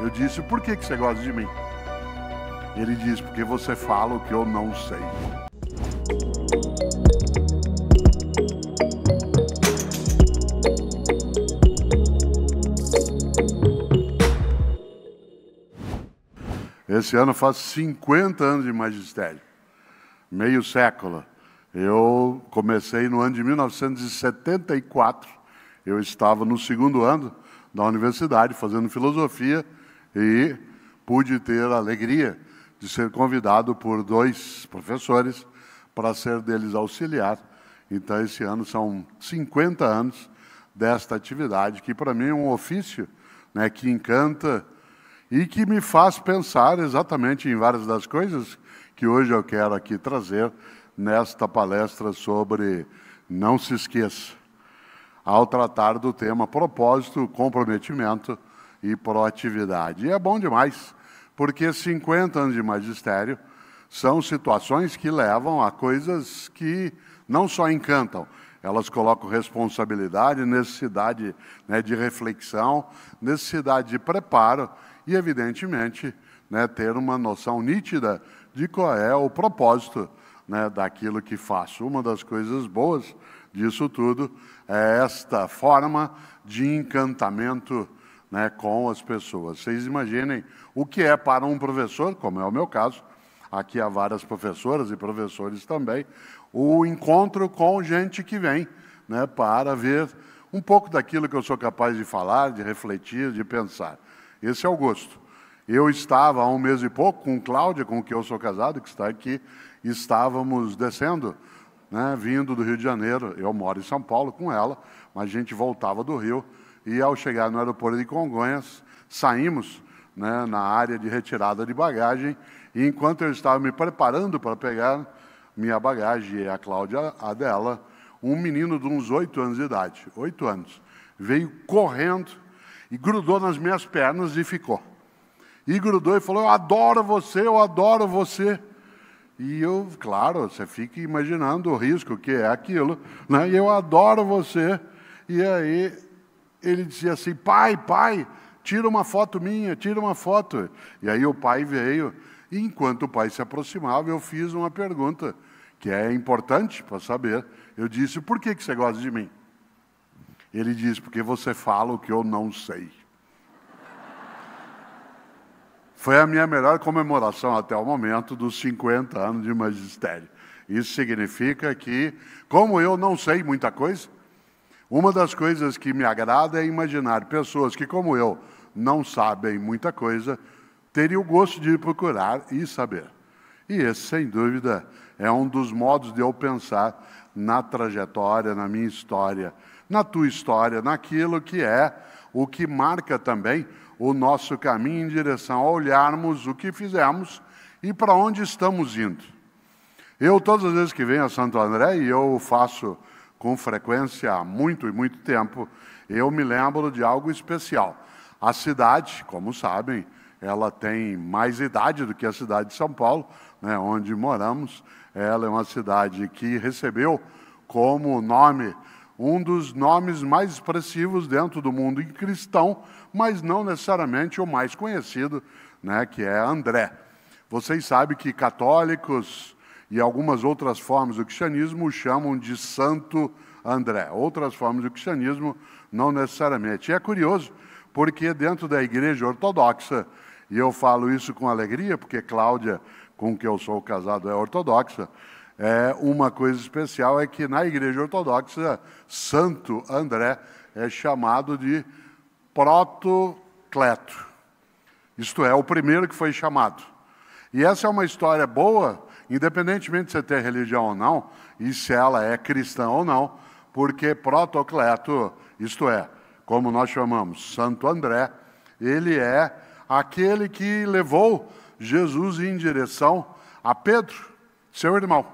Eu disse: Por que, que você gosta de mim? Ele disse: Porque você fala o que eu não sei. Esse ano faz 50 anos de magistério, meio século. Eu comecei no ano de 1974. Eu estava no segundo ano da universidade, fazendo filosofia, e pude ter a alegria de ser convidado por dois professores para ser deles auxiliar. Então, esse ano são 50 anos desta atividade, que para mim é um ofício né, que encanta e que me faz pensar exatamente em várias das coisas que hoje eu quero aqui trazer nesta palestra sobre Não se esqueça, ao tratar do tema propósito, comprometimento e proatividade. E é bom demais, porque 50 anos de magistério são situações que levam a coisas que não só encantam, elas colocam responsabilidade, necessidade né, de reflexão, necessidade de preparo e, evidentemente, né, ter uma noção nítida de qual é o propósito né, daquilo que faço. Uma das coisas boas disso tudo é esta forma de encantamento né, com as pessoas. Vocês imaginem o que é para um professor, como é o meu caso, aqui há várias professoras e professores também, o encontro com gente que vem né, para ver um pouco daquilo que eu sou capaz de falar, de refletir, de pensar. Esse é o gosto. Eu estava há um mês e pouco com Cláudia, com quem eu sou casado, que está aqui, estávamos descendo, né, vindo do Rio de Janeiro. Eu moro em São Paulo com ela, mas a gente voltava do Rio e ao chegar no aeroporto de Congonhas, saímos né, na área de retirada de bagagem. E enquanto eu estava me preparando para pegar minha bagagem e a Cláudia, a dela, um menino de uns oito anos de idade, oito anos, veio correndo e grudou nas minhas pernas e ficou. E grudou e falou: Eu adoro você, eu adoro você. E eu, claro, você fica imaginando o risco que é aquilo, né? E eu adoro você. E aí ele dizia assim: Pai, pai, tira uma foto minha, tira uma foto. E aí o pai veio. E enquanto o pai se aproximava, eu fiz uma pergunta, que é importante para saber. Eu disse: Por que, que você gosta de mim? Ele disse: Porque você fala o que eu não sei. Foi a minha melhor comemoração até o momento dos 50 anos de magistério. Isso significa que, como eu não sei muita coisa, uma das coisas que me agrada é imaginar pessoas que, como eu, não sabem muita coisa, teriam o gosto de procurar e saber. E esse, sem dúvida, é um dos modos de eu pensar na trajetória, na minha história, na tua história, naquilo que é o que marca também o nosso caminho em direção a olharmos o que fizemos e para onde estamos indo. Eu, todas as vezes que venho a Santo André, e eu faço com frequência há muito e muito tempo, eu me lembro de algo especial. A cidade, como sabem, ela tem mais idade do que a cidade de São Paulo, né, onde moramos. Ela é uma cidade que recebeu como nome um dos nomes mais expressivos dentro do mundo cristão, mas não necessariamente o mais conhecido, né, que é André. Vocês sabem que católicos, e algumas outras formas do cristianismo o chamam de Santo André. Outras formas do cristianismo, não necessariamente. E é curioso, porque dentro da igreja ortodoxa, e eu falo isso com alegria, porque Cláudia, com quem eu sou casado, é ortodoxa, é, uma coisa especial é que na igreja ortodoxa, Santo André é chamado de protocleto. Isto é, o primeiro que foi chamado. E essa é uma história boa, independentemente de você ter religião ou não, e se ela é cristã ou não, porque Protocleto, isto é, como nós chamamos, Santo André, ele é aquele que levou Jesus em direção a Pedro, seu irmão.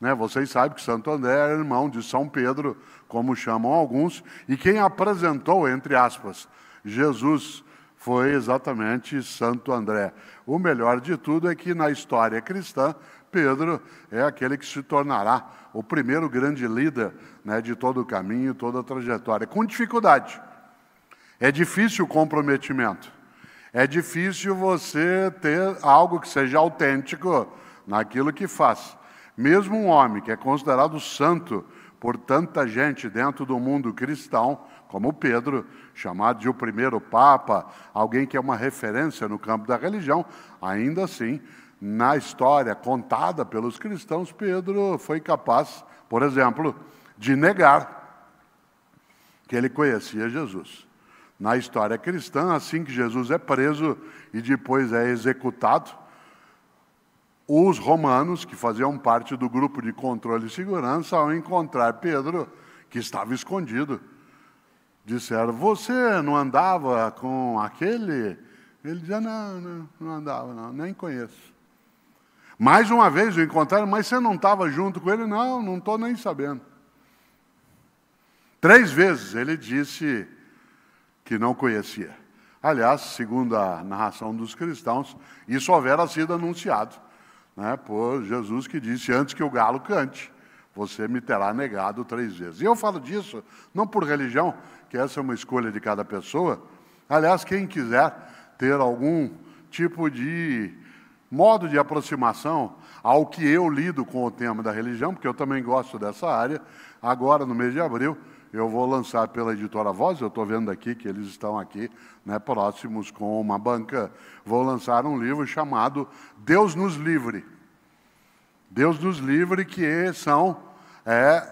Né? Vocês sabem que Santo André é irmão de São Pedro, como chamam alguns, e quem apresentou, entre aspas, Jesus foi exatamente Santo André. O melhor de tudo é que na história cristã, Pedro é aquele que se tornará o primeiro grande líder né, de todo o caminho, toda a trajetória, com dificuldade. É difícil o comprometimento. É difícil você ter algo que seja autêntico naquilo que faz. Mesmo um homem que é considerado santo por tanta gente dentro do mundo cristão, como Pedro, chamado de o primeiro Papa, alguém que é uma referência no campo da religião, ainda assim, na história contada pelos cristãos, Pedro foi capaz, por exemplo, de negar que ele conhecia Jesus. Na história cristã, assim que Jesus é preso e depois é executado, os romanos, que faziam parte do grupo de controle e segurança, ao encontrar Pedro, que estava escondido, disseram: Você não andava com aquele? Ele dizia: Não, não, não andava, não, nem conheço. Mais uma vez o encontraram, mas você não estava junto com ele? Não, não estou nem sabendo. Três vezes ele disse que não conhecia. Aliás, segundo a narração dos cristãos, isso houvera sido anunciado né, por Jesus que disse: Antes que o galo cante, você me terá negado três vezes. E eu falo disso não por religião, que essa é uma escolha de cada pessoa. Aliás, quem quiser ter algum tipo de modo de aproximação ao que eu lido com o tema da religião, porque eu também gosto dessa área, agora no mês de abril eu vou lançar pela editora Voz, eu estou vendo aqui que eles estão aqui né, próximos com uma banca. Vou lançar um livro chamado Deus nos Livre. Deus nos Livre, que são é,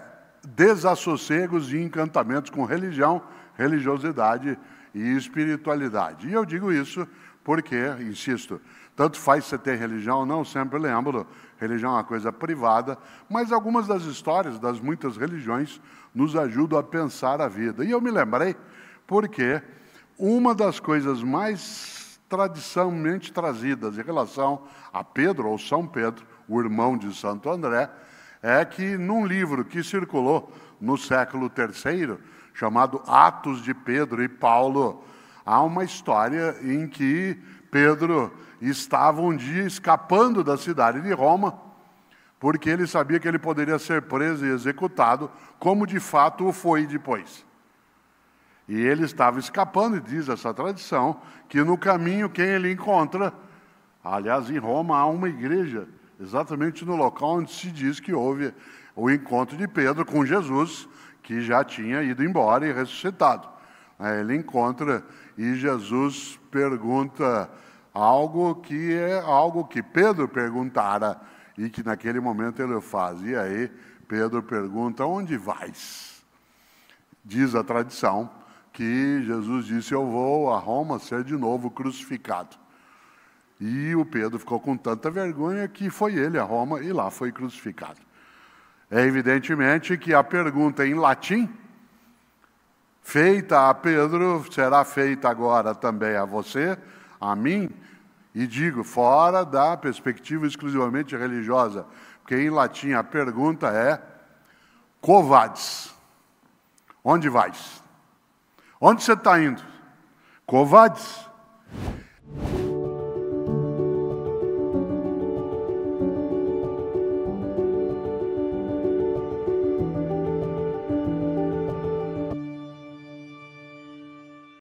desassossegos e encantamentos com religião, religiosidade e espiritualidade. E eu digo isso porque, insisto, tanto faz você ter religião ou não, sempre lembro, religião é uma coisa privada, mas algumas das histórias das muitas religiões nos ajudam a pensar a vida. E eu me lembrei porque uma das coisas mais tradicionalmente trazidas em relação a Pedro ou São Pedro, o irmão de Santo André, é que num livro que circulou no século III, chamado Atos de Pedro e Paulo, há uma história em que Pedro estava um dia escapando da cidade de Roma, porque ele sabia que ele poderia ser preso e executado, como de fato o foi depois. E ele estava escapando, e diz essa tradição, que no caminho quem ele encontra, aliás, em Roma há uma igreja, exatamente no local onde se diz que houve o encontro de Pedro com Jesus, que já tinha ido embora e ressuscitado. Ele encontra e Jesus pergunta Algo que é algo que Pedro perguntara e que naquele momento ele faz. E aí Pedro pergunta: Onde vais? Diz a tradição que Jesus disse: Eu vou a Roma ser de novo crucificado. E o Pedro ficou com tanta vergonha que foi ele a Roma e lá foi crucificado. É evidentemente que a pergunta em latim, feita a Pedro, será feita agora também a você, a mim, e digo, fora da perspectiva exclusivamente religiosa, porque em latim a pergunta é: covades, onde vais? Onde você está indo? Covades.